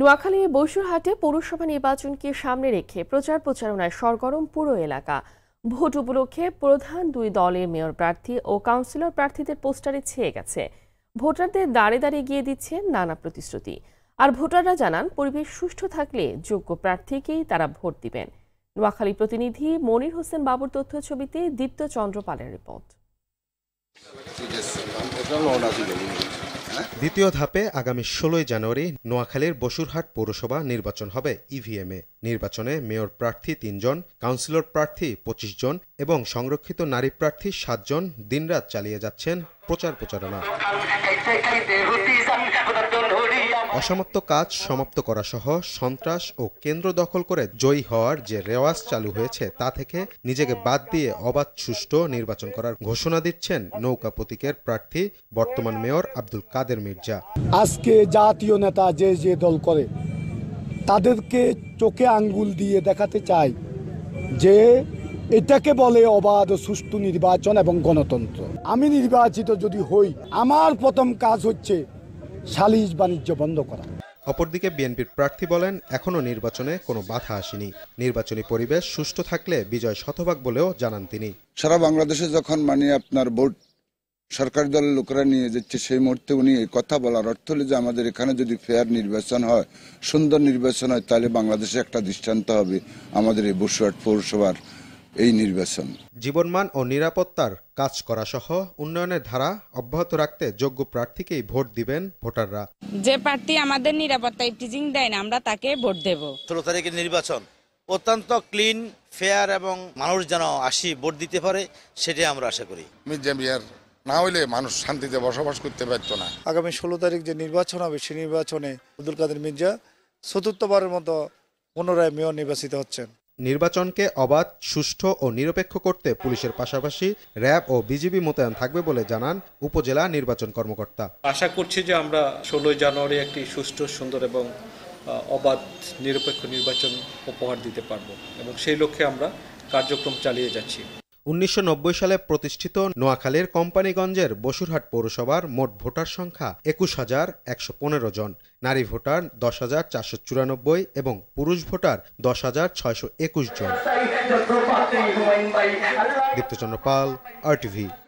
নোয়াখালীর বসুরহাটে পৌরসভা নির্বাচনকে সামনে রেখে প্রচার প্রচারণায় সরগরম পুরো এলাকা ভোট উপলক্ষে প্রধান দুই দলের মেয়র প্রার্থী ও কাউন্সিলর প্রার্থীদের পোস্টারে ছেয়ে গেছে ভোটারদের দাঁড়ে দাঁড়িয়ে গিয়ে দিচ্ছে নানা প্রতিশ্রুতি আর ভোটাররা জানান পরিবেশ সুষ্ঠু থাকলে যোগ্য প্রার্থীকেই তারা ভোট দিবেন নোয়াখালী প্রতিনিধি মনির হোসেন বাবুর তথ্য ছবিতে দীপ্ত চন্দ্র পালের রিপোর্ট দ্বিতীয় ধাপে আগামী ষোলোই জানুয়ারি নোয়াখালীর বসুরহাট পৌরসভা নির্বাচন হবে ইভিএম e এ নির্বাচনে মেয়র প্রার্থী তিনজন কাউন্সিলর প্রার্থী পঁচিশ জন এবং সংরক্ষিত নারী প্রার্থী সাতজন দিনরাত চালিয়ে যাচ্ছেন প্রচার প্রচারণা অসমাপ্ত কাজ সমাপ্ত করা সহ সন্ত্রাস ও কেন্দ্র দখল করে জয়ী হওয়ার যে রেওয়াজ চালু হয়েছে তা থেকে নিজেকে বাদ দিয়ে অবাধ সুষ্ঠু নির্বাচন করার ঘোষণা দিচ্ছেন নৌকা প্রতীকের প্রার্থী বর্তমান মেয়র আব্দুল কাদের মির্জা আজকে জাতীয় নেতা যে যে দল করে তাদেরকে চোখে আঙ্গুল দিয়ে দেখাতে চাই যে এটাকে বলে অবাধ ও সুষ্ঠু নির্বাচন এবং গণতন্ত্র আমি নির্বাচিত যদি হই আমার প্রথম কাজ হচ্ছে সালিস বাণিজ্য বন্ধ করা অপরদিকে বিএনপির প্রার্থী বলেন এখনও নির্বাচনে কোনো বাধা আসেনি নির্বাচনী পরিবেশ সুষ্ঠু থাকলে বিজয় শতভাগ বলেও জানান তিনি সারা বাংলাদেশে যখন মানে আপনার ভোট সরকারি দলের লোকেরা নিয়ে যাচ্ছে সেই মুহূর্তে উনি এই কথা বলার অর্থ হল যে আমাদের এখানে যদি ফেয়ার নির্বাচন হয় সুন্দর নির্বাচন হয় তাহলে বাংলাদেশে একটা দৃষ্টান্ত হবে আমাদের এই বসুয়াট পৌরসভার এই নির্বাচন জীবনমান ও নিরাপত্তার কাজ করা সহ উন্নয়নের ধারা অব্যাহত রাখতে যোগ্য প্রার্থীকেই ভোট দিবেন ভোটাররা যে প্রার্থী আমাদের নিরাপত্তা ইফটিজিং দেয় না আমরা তাকে ভোট দেব ষোলো তারিখের নির্বাচন অত্যন্ত ক্লিন ফেয়ার এবং মানুষ যেন আসি ভোট দিতে পারে সেটাই আমরা আশা করি মির্জামিয়ার না হইলে মানুষ শান্তিতে বসবাস করতে পারত না আগামী ষোলো তারিখ যে নির্বাচন হবে সেই নির্বাচনে আব্দুল কাদের মির্জা চতুর্থবারের মতো পুনরায় মেয়র নির্বাচিত হচ্ছেন নির্বাচনকে অবাধ সুষ্ঠু ও নিরপেক্ষ করতে পুলিশের পাশাপাশি র্যাব ও বিজিবি মোতায়েন থাকবে বলে জানান উপজেলা নির্বাচন কর্মকর্তা আশা করছি যে আমরা ষোলোই জানুয়ারি একটি সুষ্ঠু সুন্দর এবং অবাধ নিরপেক্ষ নির্বাচন উপহার দিতে পারব এবং সেই লক্ষ্যে আমরা কার্যক্রম চালিয়ে যাচ্ছি উনিশশো সালে প্রতিষ্ঠিত নোয়াখালীর কোম্পানিগঞ্জের বসুরহাট পৌরসভার মোট ভোটার সংখ্যা একুশ হাজার একশো পনেরো জন নারী ভোটার দশ হাজার চারশো চুরানব্বই এবং পুরুষ ভোটার দশ হাজার ছয়শো একুশ জন দীপ্তচন্দ্র পাল আরটিভি